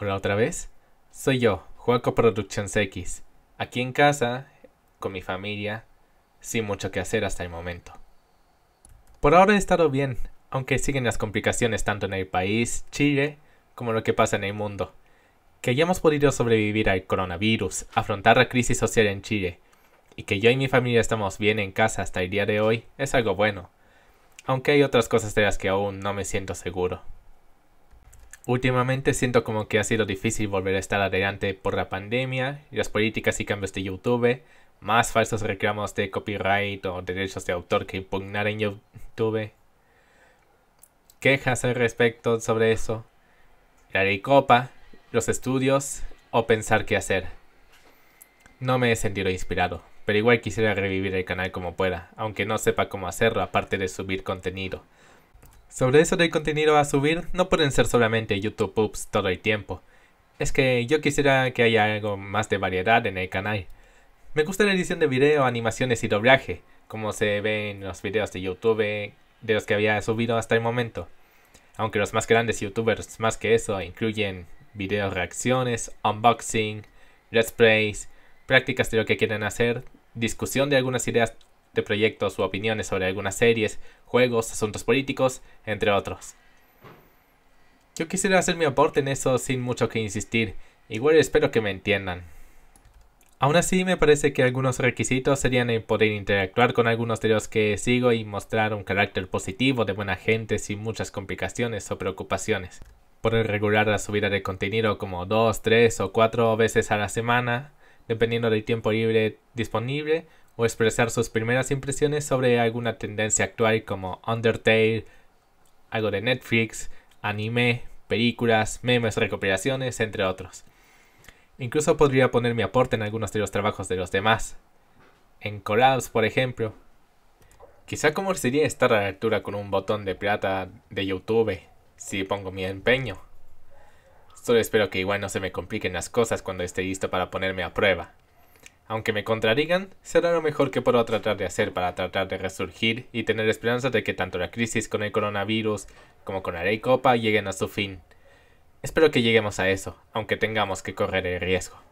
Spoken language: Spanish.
Hola otra vez. Soy yo, Juaco Productions X. Aquí en casa, con mi familia, sin mucho que hacer hasta el momento. Por ahora he estado bien, aunque siguen las complicaciones tanto en el país, Chile, como lo que pasa en el mundo. Que hayamos podido sobrevivir al coronavirus, afrontar la crisis social en Chile, y que yo y mi familia estamos bien en casa hasta el día de hoy, es algo bueno. Aunque hay otras cosas de las que aún no me siento seguro. Últimamente siento como que ha sido difícil volver a estar adelante por la pandemia, las políticas y cambios de YouTube, más falsos reclamos de copyright o derechos de autor que impugnar en YouTube, quejas al respecto sobre eso, la ley copa, los estudios o pensar qué hacer. No me he sentido inspirado, pero igual quisiera revivir el canal como pueda, aunque no sepa cómo hacerlo aparte de subir contenido sobre eso del contenido a subir, no pueden ser solamente YouTube Poops todo el tiempo. Es que yo quisiera que haya algo más de variedad en el canal. Me gusta la edición de video, animaciones y doblaje, como se ve en los videos de YouTube de los que había subido hasta el momento. Aunque los más grandes youtubers más que eso incluyen videos reacciones, unboxing, let's plays, prácticas de lo que quieren hacer, discusión de algunas ideas proyectos u opiniones sobre algunas series, juegos, asuntos políticos, entre otros. Yo quisiera hacer mi aporte en eso sin mucho que insistir, igual espero que me entiendan. Aún así me parece que algunos requisitos serían el poder interactuar con algunos de los que sigo y mostrar un carácter positivo de buena gente sin muchas complicaciones o preocupaciones. Poder regular la subida de contenido como 2, 3 o 4 veces a la semana, dependiendo del tiempo libre disponible o expresar sus primeras impresiones sobre alguna tendencia actual como Undertale, algo de Netflix, anime, películas, memes, recopilaciones, entre otros. Incluso podría poner mi aporte en algunos de los trabajos de los demás. En collabs, por ejemplo. Quizá como sería estar a la altura con un botón de plata de YouTube, si pongo mi empeño. Solo espero que igual no se me compliquen las cosas cuando esté listo para ponerme a prueba aunque me contradigan, será lo mejor que puedo tratar de hacer para tratar de resurgir y tener esperanza de que tanto la crisis con el coronavirus como con la ley Copa lleguen a su fin. Espero que lleguemos a eso, aunque tengamos que correr el riesgo.